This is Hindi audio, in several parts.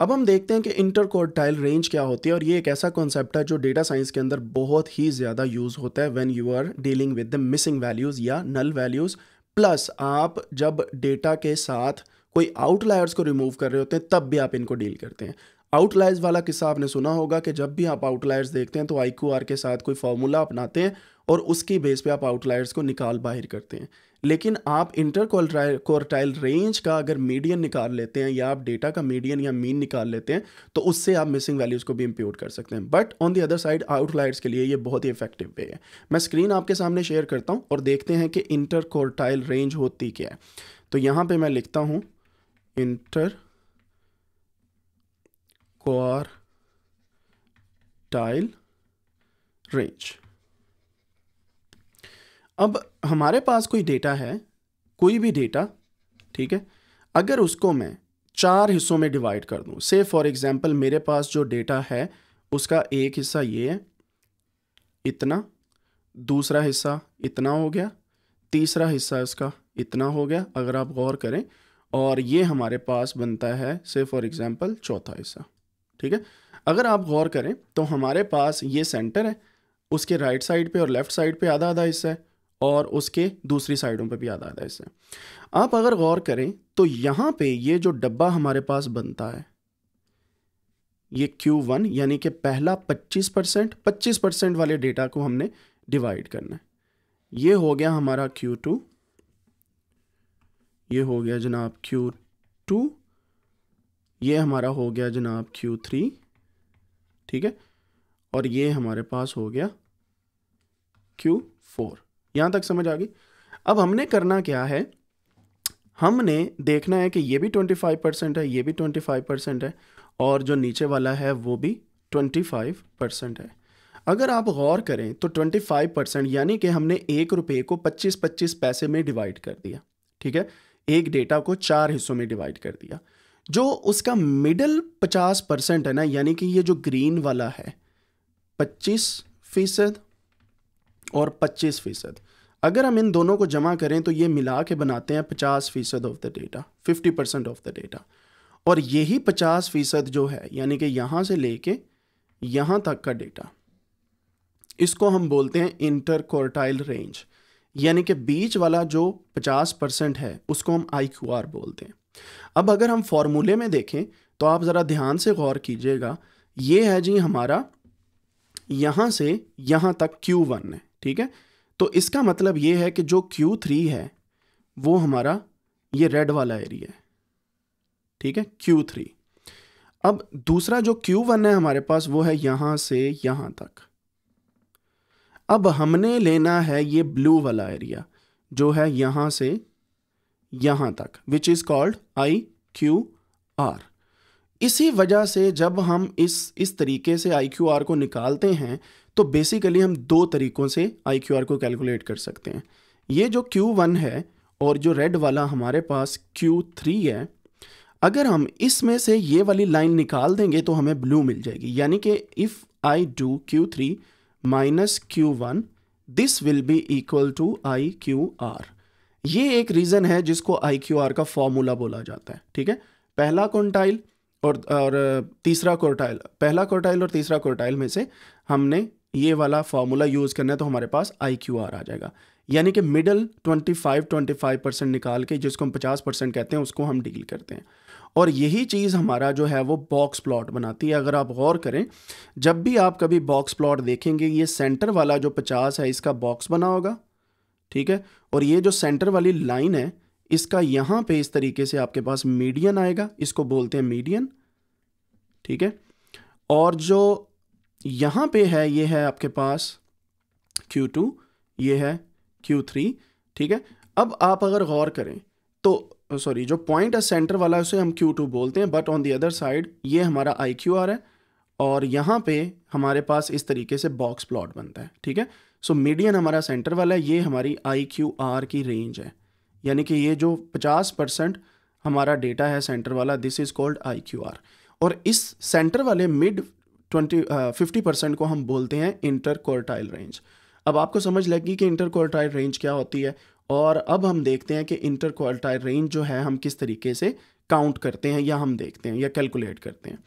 अब हम देखते हैं कि इंटरकोर्टाइल रेंज क्या होती है और ये एक ऐसा कॉन्सेप्ट है जो डेटा साइंस के अंदर बहुत ही ज़्यादा यूज़ होता है when you are dealing with the missing values या नल वैल्यूज़ प्लस आप जब डेटा के साथ कोई आउटलायर्स को रिमूव कर रहे होते हैं तब भी आप इनको डील करते हैं आउटलायर्स वाला किस्सा आपने सुना होगा कि जब भी आप आउटलायर्स देखते हैं तो आई के साथ कोई फॉर्मूला अपनाते हैं और उसकी बेस पे आप आउटलायर्स को निकाल बाहर करते हैं लेकिन आप इंटर क्वार्टाइल रेंज का अगर मीडियन निकाल लेते हैं या आप डेटा का मीडियन या मीन निकाल लेते हैं तो उससे आप मिसिंग वैल्यूज़ को भी इम्प्यूट कर सकते हैं but on the other side outliers के लिए ये बहुत ही इफेक्टिव वे है मैं स्क्रीन आपके सामने शेयर करता हूँ और देखते हैं कि इंटर क्वार्टाइल रेंज होती क्या है तो यहाँ पर मैं लिखता हूँ इंटर क्वार टाइल रेंज अब हमारे पास कोई डेटा है कोई भी डेटा ठीक है अगर उसको मैं चार हिस्सों में डिवाइड कर दूं से फॉर एग्जांपल मेरे पास जो डेटा है उसका एक हिस्सा ये है इतना दूसरा हिस्सा इतना हो गया तीसरा हिस्सा इसका इतना हो गया अगर आप गौर करें और ये हमारे पास बनता है से फॉर एग्ज़ाम्पल चौथा हिस्सा ठीक है अगर आप गौर करें तो हमारे पास ये सेंटर है उसके राइट साइड पे और लेफ़्ट साइड पे आधा आधा हिस्सा है और उसके दूसरी साइडों पे भी याद आता है इससे आप अगर गौर करें तो यहां पे ये जो डब्बा हमारे पास बनता है ये Q1 यानी कि पहला 25 परसेंट पच्चीस परसेंट वाले डेटा को हमने डिवाइड करना है ये हो गया हमारा Q2 ये हो गया जनाब Q2 ये हमारा हो गया जनाब Q3 ठीक है और ये हमारे पास हो गया Q4 यहां तक समझ आ गई अब हमने करना क्या है हमने देखना है कि ये भी 25 परसेंट है ये भी 25 परसेंट है और जो नीचे वाला है वो भी 25 परसेंट है अगर आप गौर करें तो 25 परसेंट यानी कि हमने एक रुपये को 25-25 पैसे में डिवाइड कर दिया ठीक है एक डेटा को चार हिस्सों में डिवाइड कर दिया जो उसका मिडल 50 परसेंट है ना यानी कि ये जो ग्रीन वाला है 25 फीसद और 25 फ़ीसद अगर हम इन दोनों को जमा करें तो ये मिला के बनाते हैं पचास फ़ीसद of the data fifty percent of the data और यही पचास फ़ीसद जो है यानी कि यहाँ से लेके यहाँ तक का डेटा इसको हम बोलते हैं इंटर कोर्टाइल रेंज यानी कि बीच वाला जो 50 परसेंट है उसको हम आई क्यू आर बोलते हैं अब अगर हम फॉर्मूले में देखें तो आप ज़रा ध्यान से गौर कीजिएगा ये है जी हमारा यहाँ से यहाँ तक Q1 है ठीक है तो इसका मतलब ये है कि जो क्यू थ्री है वो हमारा ये रेड वाला एरिया है ठीक है क्यू थ्री अब दूसरा जो क्यू वन है हमारे पास वो है यहां से यहां तक अब हमने लेना है ये ब्लू वाला एरिया जो है यहां से यहां तक which is called I Q R इसी वजह से जब हम इस इस तरीके से आई क्यू आर को निकालते हैं तो बेसिकली हम दो तरीक़ों से आई क्यू आर को कैलकुलेट कर सकते हैं ये जो क्यू वन है और जो रेड वाला हमारे पास क्यू थ्री है अगर हम इसमें से ये वाली लाइन निकाल देंगे तो हमें ब्लू मिल जाएगी यानी कि if I do Q three minus Q one this will be equal to I Q R ये एक रीज़न है जिसको आई क्यू आर का फॉर्मूला बोला जाता है ठीक है पहला क्वांटाइल और और तीसरा कोर्टाइल पहला कोर्टाइल और तीसरा कोर्टाइल में से हमने ये वाला फार्मूला यूज़ करना है तो हमारे पास आई क्यू आर आ जाएगा यानी कि मिडल 25 25 परसेंट निकाल के जिसको हम 50 परसेंट कहते हैं उसको हम डील करते हैं और यही चीज़ हमारा जो है वो बॉक्स प्लॉट बनाती है अगर आप गौर करें जब भी आप कभी बॉक्स प्लॉट देखेंगे ये सेंटर वाला जो 50 है इसका बॉक्स बना होगा ठीक है और ये जो सेंटर वाली लाइन है इसका यहां पे इस तरीके से आपके पास मीडियन आएगा इसको बोलते हैं मीडियन ठीक है और जो यहां पे है ये है आपके पास Q2 ये है Q3 ठीक है अब आप अगर गौर करें तो सॉरी जो पॉइंट है सेंटर वाला उसे हम Q2 बोलते हैं but on the other side ये हमारा आई क्यू आर है और यहां पे हमारे पास इस तरीके से बॉक्स प्लॉट बनता है ठीक है सो मीडियन हमारा सेंटर वाला है ये हमारी आई क्यू आर की रेंज है यानी कि ये जो पचास परसेंट हमारा डेटा है सेंटर वाला this is called I Q R और इस सेंटर वाले मिड ट्वेंटी फिफ्टी परसेंट को हम बोलते हैं इंटर क्वार्टाइल रेंज अब आपको समझ लगी कि इंटर क्वार्टाइल रेंज क्या होती है और अब हम देखते हैं कि इंटर क्वार्टाइल रेंज जो है हम किस तरीके से काउंट करते हैं या हम देखते हैं या कैलकुलेट करते हैं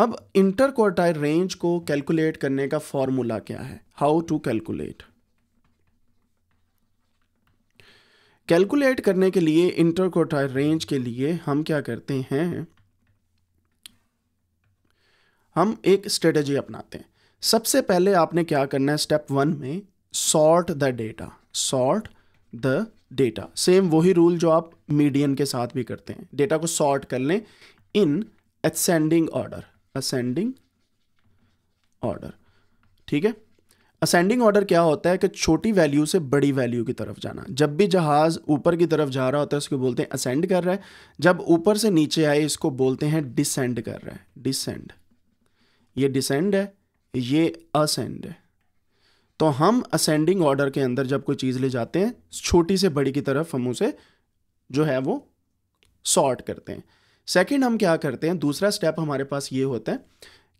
अब इंटर क्वार्टाइल रेंज को कैलकुलेट करने का फॉर्मूला क्या है हाउ टू कैलकुलेट कैलकुलेट करने के लिए इंटरकोटाइल रेंज के लिए हम क्या करते हैं हम एक स्ट्रेटजी अपनाते हैं सबसे पहले आपने क्या करना है स्टेप वन में sort the data sort the data same वही रूल जो आप मीडियन के साथ भी करते हैं डेटा को सॉर्ट कर लें in ascending order ascending order ठीक है असेंडिंग ऑर्डर क्या होता है कि छोटी वैल्यू से बड़ी वैल्यू की तरफ जाना जब भी जहाज़ ऊपर की तरफ जा रहा होता है उसको बोलते हैं असेंड कर रहा है जब ऊपर से नीचे आए इसको बोलते हैं डिसेंड कर रहा है डिसेंड ये डिसेंड है ये असेंड है तो हम असेंडिंग ऑर्डर के अंदर जब कोई चीज़ ले जाते हैं छोटी से बड़ी की तरफ हम उसे जो है वो सॉर्ट करते हैं सेकेंड हम क्या करते हैं दूसरा स्टेप हमारे पास ये होता है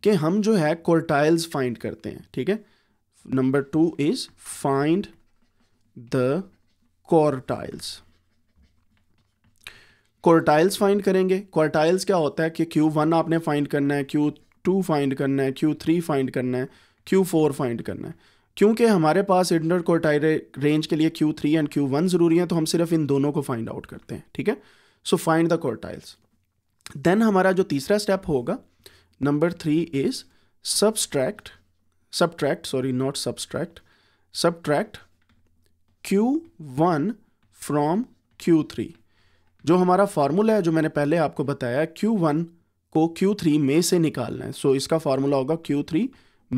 कि हम जो है कोर्टाइल्स फाइंड करते हैं ठीक है number two is find the quartiles quartiles find करेंगे quartiles क्या होता है कि क्यू वन आपने फाइंड करना है क्यू टू फाइंड करना है क्यू थ्री फाइंड करना है क्यू फोर फाइंड करना है क्योंकि हमारे पास इंटर क्वार्टाइल रेंज के लिए Q three and Q one ज़रूरी है तो हम सिर्फ इन दोनों को फाइंड आउट करते हैं ठीक है so find the quartiles then हमारा जो तीसरा स्टेप होगा number three is subtract subtract, sorry, not subtract, subtract Q1 from Q3. जो हमारा फार्मूला है जो मैंने पहले आपको बताया Q1 को Q3 में से निकालना है सो so, इसका फार्मूला होगा Q3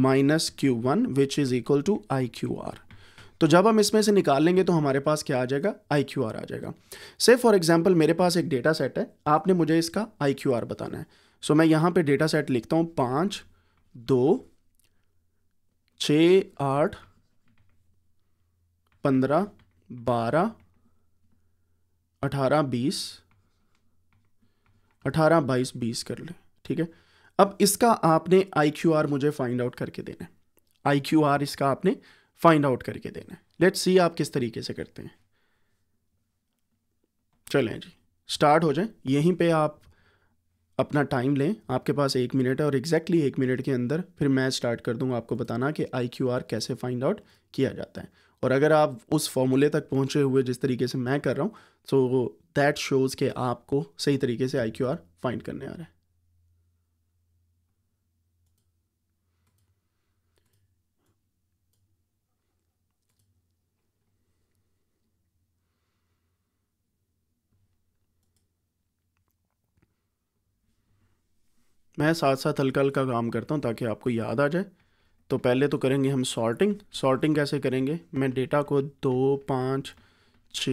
minus Q one which is equal to I Q R तो जब हम इसमें से निकाल लेंगे तो हमारे पास क्या आ जाएगा आई क्यू आर आ जाएगा से फॉर एग्जाम्पल मेरे पास एक डेटा सेट है आपने मुझे इसका आई क्यू आर बताना है सो so, मैं यहाँ पे डेटा सेट लिखता हूँ पाँच दो छ आठ पंद्रह बारह अठारह बीस अठारह बाईस बीस कर लें ठीक है अब इसका आपने आई क्यू आर मुझे फाइंड आउट करके देना है आई क्यू आर इसका आपने फाइंड आउट करके देना है लेट्स सी आप किस तरीके से करते हैं चलें जी स्टार्ट हो जाए यहीं पे आप अपना टाइम लें आपके पास एक मिनट है और एग्जैक्टली exactly एक मिनट के अंदर फिर मैं स्टार्ट कर दूंगा आपको बताना कि आई कैसे फाइंड आउट किया जाता है और अगर आप उस फॉर्मूले तक पहुंचे हुए जिस तरीके से मैं कर रहा हूँ तो दैट शोज़ के आपको सही तरीके से आई फाइंड करने आ रहा है मैं साथ साथ हल्का हल्का काम करता हूँ ताकि आपको याद आ जाए तो पहले तो करेंगे हम सॉर्टिंग सॉर्टिंग कैसे करेंगे मैं डेटा को दो पाँच छ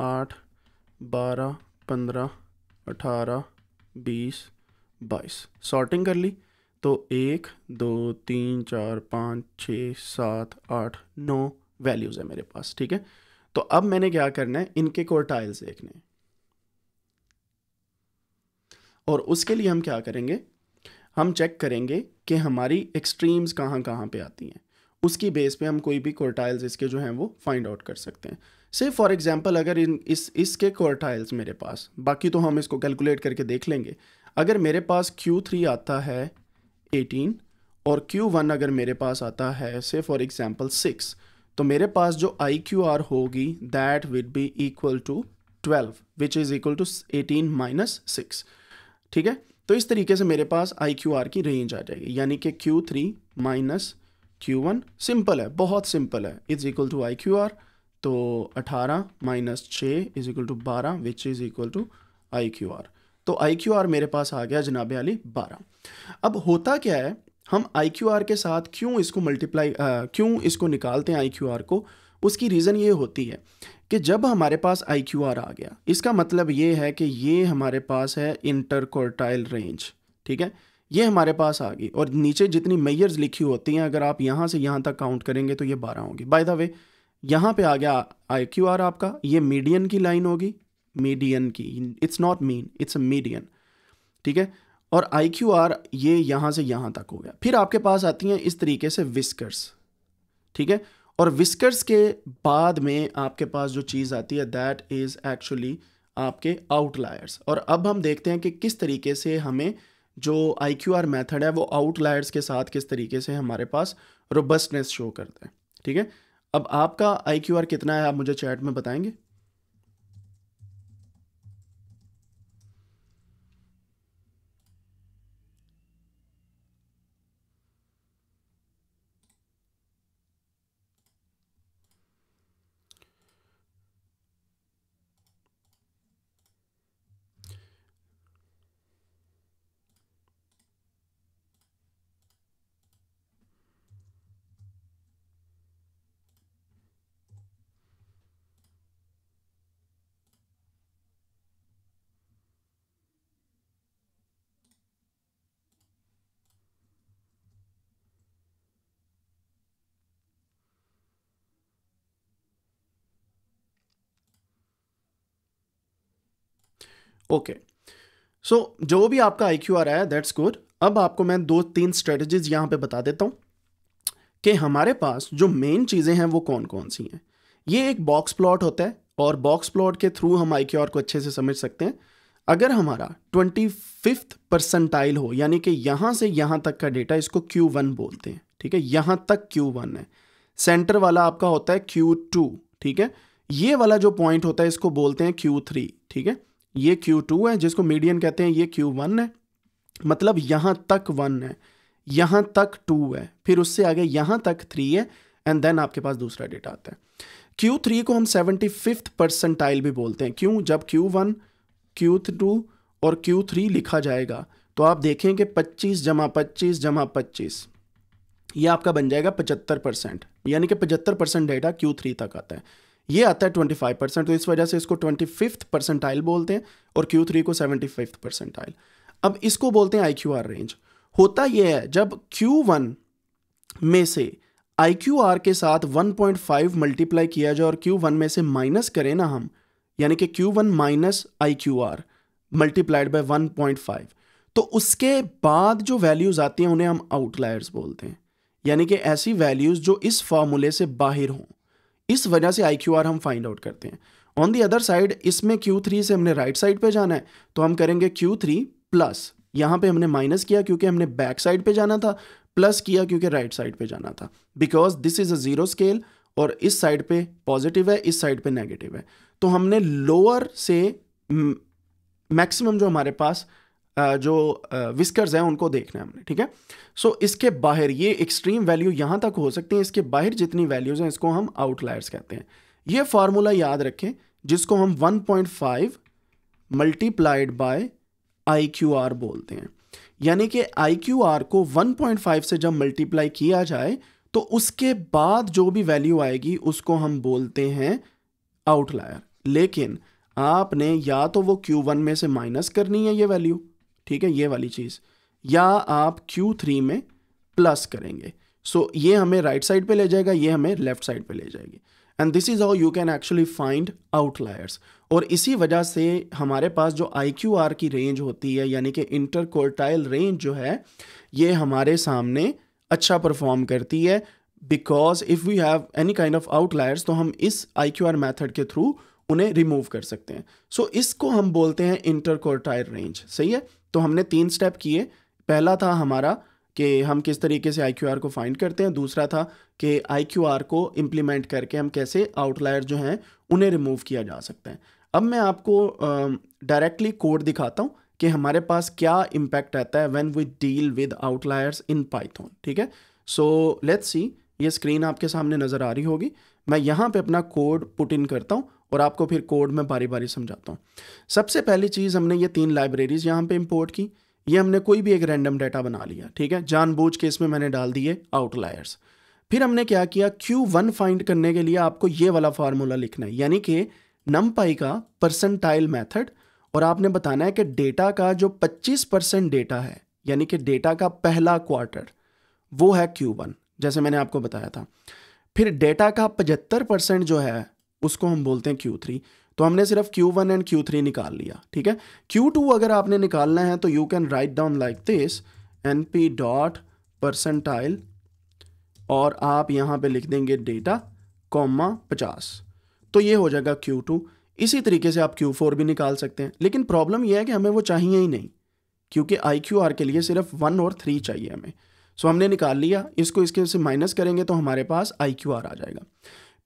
आठ बारह पंद्रह अठारह बीस बाईस सॉर्टिंग कर ली तो एक दो तीन चार पाँच छ सात आठ नौ वैल्यूज़ है मेरे पास ठीक है तो अब मैंने क्या करना है इनके कोर्टाइल्स देखने और उसके लिए हम क्या करेंगे हम चेक करेंगे कि हमारी एक्सट्रीम्स कहाँ कहाँ पे आती हैं उसकी बेस पे हम कोई भी क्वार्टाइल्स इसके जो हैं वो फाइंड आउट कर सकते हैं से फॉर एग्जांपल अगर इन इस इसके क्वार्टाइल्स मेरे पास बाकी तो हम इसको कैलकुलेट करके देख लेंगे अगर मेरे पास Q3 आता है 18 और Q1 अगर मेरे पास आता है से फॉर एग्जांपल 6 तो मेरे पास जो आई क्यू आर होगी that would be equal to 12 which is equal to 18 minus six ठीक है तो इस तरीके से मेरे पास आई क्यू आर की रेंज आ जाएगी यानी कि Q three minus Q one simple है बहुत सिंपल है is equal to I Q R तो अठारह माइनस छः इज इक्वल टू बारह which is equal to I Q R तो आई क्यू आर मेरे पास आ गया जनाब अली बारह अब होता क्या है हम आई क्यू आर के साथ क्यों इसको मल्टीप्लाई क्यों इसको निकालते हैं आई क्यू आर को उसकी रीज़न ये होती है कि जब हमारे पास आई क्यू आर आ गया इसका मतलब ये है कि ये हमारे पास है इंटरकोर्टाइल रेंज ठीक है ये हमारे पास आ गई और नीचे जितनी मैयर्स लिखी होती हैं अगर आप यहाँ से यहाँ तक काउंट करेंगे तो ये बारह होगी बाय द वे यहाँ पे आ गया आई क्यू आर आपका ये मीडियन की लाइन होगी मीडियन की it's not mean it's a median ठीक है और आई क्यू आर ये यहाँ से यहाँ तक हो गया फिर आपके पास आती हैं इस तरीके से विस्कर्स ठीक है और विस्कर्स के बाद में आपके पास जो चीज़ आती है दैट इज़ एक्चुअली आपके आउटलायर्स और अब हम देखते हैं कि किस तरीके से हमें जो आई क्यू आर मैथड है वो आउटलायर्स के साथ किस तरीके से हमारे पास रोबस्टनेस शो करते हैं ठीक है अब आपका आई क्यू आर कितना है आप मुझे चैट में बताएंगे ओके सो जो भी आपका आई क्यू आर आया दैट्स गुड अब आपको मैं दो तीन स्ट्रेटजीज यहाँ पे बता देता हूँ कि हमारे पास जो मेन चीज़ें हैं वो कौन कौन सी हैं ये एक बॉक्स प्लॉट होता है और बॉक्स प्लॉट के थ्रू हम आई को अच्छे से समझ सकते हैं अगर हमारा ट्वेंटी फिफ्थ परसेंटाइल हो यानी कि यहाँ से यहाँ तक का डेटा इसको क्यू वन बोलते हैं ठीक है यहाँ तक क्यू वन है सेंटर वाला आपका होता है क्यू टू ठीक है ये वाला जो पॉइंट होता है इसको बोलते हैं क्यू थ्री ठीक है ये Q2 है जिसको मीडियन कहते हैं ये Q1 है मतलब यहाँ तक वन है यहाँ तक टू है फिर उससे आगे यहाँ तक थ्री है एंड देन आपके पास दूसरा डेटा आता है Q3 को हम सेवेंटी फिफ्थ परसेंटाइल भी बोलते हैं क्यों जब क्यू वन क्यू टू और क्यू थ्री लिखा जाएगा तो आप देखें कि पच्चीस जमा पच्चीस जमा पच्चीस ये आपका बन जाएगा पचहत्तर परसेंट यानी कि पचहत्तर परसेंट डेटा क्यू थ्री तक आता है ये आता है ट्वेंटी फाइव परसेंट तो इस वजह से इसको ट्वेंटी फिफ्थ परसेंटाइल बोलते हैं और क्यू थ्री को सेवेंटी फिफ्थ परसेंटाइल अब इसको बोलते हैं आई क्यू आर रेंज होता यह है जब क्यू वन में से आई क्यू आर के साथ वन पॉइंट फाइव मल्टीप्लाई किया जाए और क्यू वन में से माइनस करें ना हम यानी कि Q one minus I Q R multiplied by one point five तो उसके बाद जो वैल्यूज़ आती हैं उन्हें हम आउटलायर्स बोलते हैं यानी कि ऐसी वैल्यूज़ जो इस फॉर्मूले से बाहर हों इस वजह से आई हम फाइंड आउट करते हैं ऑन दी अदर साइड इसमें Q3 से हमने राइट right साइड पे जाना है तो हम करेंगे Q3 प्लस यहाँ पे हमने माइनस किया क्योंकि हमने बैक साइड पे जाना था प्लस किया क्योंकि राइट right साइड पे जाना था because this is a zero scale और इस साइड पे पॉजिटिव है इस साइड पे नेगेटिव है तो हमने लोअर से मैक्सिमम जो हमारे पास जो विस्कर्स हैं उनको देखना है हमने ठीक है सो so, इसके बाहर ये एक्सट्रीम वैल्यू यहाँ तक हो सकती हैं इसके बाहर जितनी वैल्यूज़ हैं इसको हम आउटलायर्स कहते हैं ये फार्मूला याद रखें जिसको हम 1.5 point five multiplied by I Q R बोलते हैं यानी कि आई क्यू आर को 1.5 से जब मल्टीप्लाई किया जाए तो उसके बाद जो भी वैल्यू आएगी उसको हम बोलते हैं आउटलायर लेकिन आपने या तो वो Q1 में से माइनस करनी है ये वैल्यू ठीक है ये वाली चीज़ या आप Q3 में प्लस करेंगे सो so, ये हमें राइट right साइड पे ले जाएगा ये हमें लेफ्ट साइड पे ले जाएगी and this is how you can actually find outliers और इसी वजह से हमारे पास जो आई की रेंज होती है यानी कि इंटर कोर्टाइल रेंज जो है ये हमारे सामने अच्छा परफॉर्म करती है because if we have any kind of outliers तो हम इस आई क्यू आर मैथड के थ्रू उन्हें रिमूव कर सकते हैं सो so, इसको हम बोलते हैं इंटर कोर्टाइल रेंज सही है तो हमने तीन स्टेप किए पहला था हमारा कि हम किस तरीके से आई को फाइंड करते हैं दूसरा था कि आई को इम्प्लीमेंट करके हम कैसे आउटलायर जो हैं उन्हें रिमूव किया जा सकते हैं अब मैं आपको डायरेक्टली कोड दिखाता हूँ कि हमारे पास क्या इम्पैक्ट आता है when we deal with outliers in Python ठीक है सो लेट्स सी ये स्क्रीन आपके सामने नज़र आ रही होगी मैं यहाँ पे अपना कोड पुट इन करता हूँ और आपको फिर कोड में बारी बारी समझाता हूँ सबसे पहली चीज़ हमने ये तीन लाइब्रेरीज़ यहाँ पे इंपोर्ट की ये हमने कोई भी एक रैंडम डाटा बना लिया ठीक है जानबूझ के इसमें मैंने डाल दिए आउटलायर्स फिर हमने क्या किया क्यू वन फाइंड करने के लिए आपको ये वाला फार्मूला लिखना है यानी कि नम पाई का परसेंटाइल मैथड और आपने बताना है कि डेटा का जो पच्चीस परसेंट डेटा है यानी कि डेटा का पहला क्वार्टर वो है क्यू वन जैसे मैंने आपको बताया था फिर डेटा का पचहत्तर परसेंट जो है उसको हम बोलते हैं क्यू थ्री तो हमने सिर्फ Q one and Q three निकाल लिया ठीक है क्यू टू अगर आपने निकालना है तो you can write down like this N P dot percentile और आप यहाँ पे लिख देंगे डेटा कॉमा पचास तो ये हो जाएगा क्यू टू इसी तरीके से आप क्यू फोर भी निकाल सकते हैं लेकिन प्रॉब्लम यह है कि हमें वो चाहिए ही नहीं क्योंकि आई क्यू आर के लिए सिर्फ वन और थ्री चाहिए हमें सो हमने निकाल लिया इसको इसके से माइनस करेंगे तो हमारे पास आई क्यू आर आ जाएगा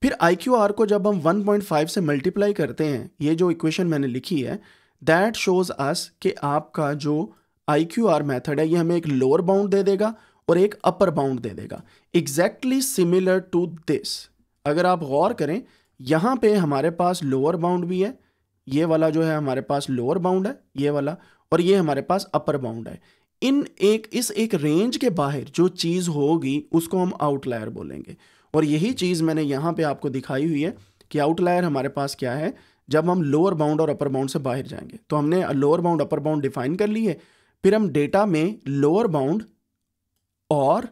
फिर आई क्यू आर को जब हम 1.5 से मल्टीप्लाई करते हैं ये जो इक्वेशन मैंने लिखी है दैट शोज़ अस कि आपका जो आई क्यू आर मैथड है ये हमें एक लोअर बाउंड दे देगा और एक अपर बाउंड दे देगा एग्जैक्टली सिमिलर टू दिस अगर आप गौर करें यहाँ पे हमारे पास लोअर बाउंड भी है ये वाला जो है हमारे पास लोअर बाउंड है ये वाला और ये हमारे पास अपर बाउंड है इन एक इस एक रेंज के बाहर जो चीज़ होगी उसको हम आउटलायर बोलेंगे और यही चीज़ मैंने यहाँ पे आपको दिखाई हुई है कि आउटलायर हमारे पास क्या है जब हम लोअर बाउंड और अपर बाउंड से बाहर जाएंगे तो हमने lower bound upper bound define कर ली है फिर हम डेटा में लोअर बाउंड और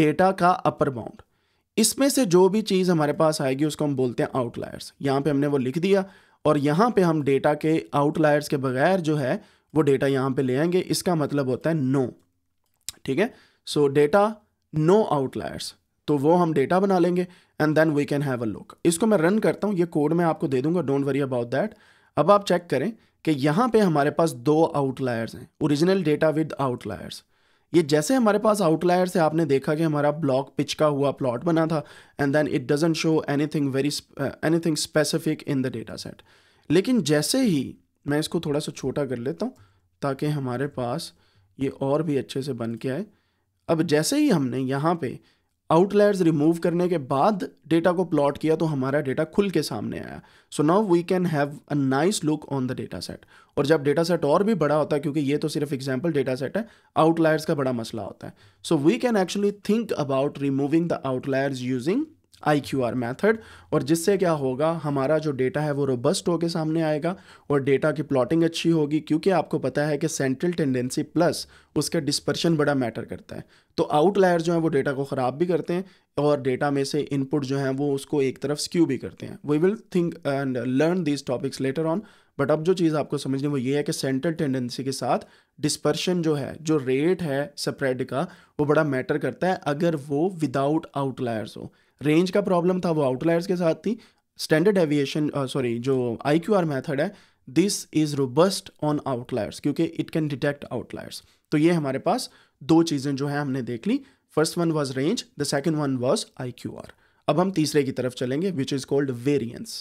डेटा का अपर बाउंड इसमें से जो भी चीज़ हमारे पास आएगी उसको हम बोलते हैं आउटलायर्स यहाँ पे हमने वो लिख दिया और यहाँ पे हम डेटा के आउटलायर्स के बगैर जो है वो डेटा यहाँ पे ले आएंगे इसका मतलब होता है नो ठीक है सो डेटा नो आउटलायर्स तो वो हम डेटा बना लेंगे and then we can have a look इसको मैं रन करता हूँ ये कोड मैं आपको दे दूंगा डोंट वरी अबाउट दैट अब आप चेक करें कि यहाँ पे हमारे पास दो आउटलायर्स हैं ओरिजिनल डेटा विद आउटलायर्स ये जैसे हमारे पास आउटलायर्स है आपने देखा कि हमारा ब्लॉक पिच का हुआ प्लॉट बना था and then it doesn't show anything very anything specific in the data set लेकिन जैसे ही मैं इसको थोड़ा सा छोटा कर लेता हूँ ताकि हमारे पास ये और भी अच्छे से बन के आए अब जैसे ही हमने यहाँ पे आउटलेयर्स रिमूव करने के बाद डेटा को प्लॉट किया तो हमारा डेटा खुल के सामने आया so now we can have a nice look on the data set और जब डेटा सेट और भी बड़ा होता है क्योंकि ये तो सिर्फ एग्जाम्पल डेटा सेट है आउटलायर्स का बड़ा मसला होता है so we can actually think about removing the outliers using I Q R method और जिससे क्या होगा हमारा जो डेटा है वो रोबस्ट होकर सामने आएगा और डेटा की प्लॉटिंग अच्छी होगी क्योंकि आपको पता है कि सेंट्रल टेंडेंसी प्लस उसका डिस्पर्शन बड़ा मैटर करता है तो आउटलायर जो है वो डेटा को ख़राब भी करते हैं और डेटा में से इनपुट जो है वो उसको एक तरफ स्क्यू भी करते हैं we will think and learn these topics later on but अब जो चीज़ आपको समझनी वो ये है कि सेंट्रल टेंडेंसी के साथ डिस्पर्शन जो है जो रेट है स्प्रेड का वो बड़ा मैटर करता है अगर वो विदाउट आउटलायर्स हो रेंज का प्रॉब्लम था वो आउटलायर्स के साथ थी स्टैंडर्ड एविएशन सॉरी जो आई क्यू आर मैथड है this is robust on outliers क्योंकि इट कैन डिटेक्ट आउटलायर्स तो ये हमारे पास दो चीज़ें जो हैं हमने देख ली first one was range the second one was I Q R अब हम तीसरे की तरफ चलेंगे विच इज़ कॉल्ड वेरियंस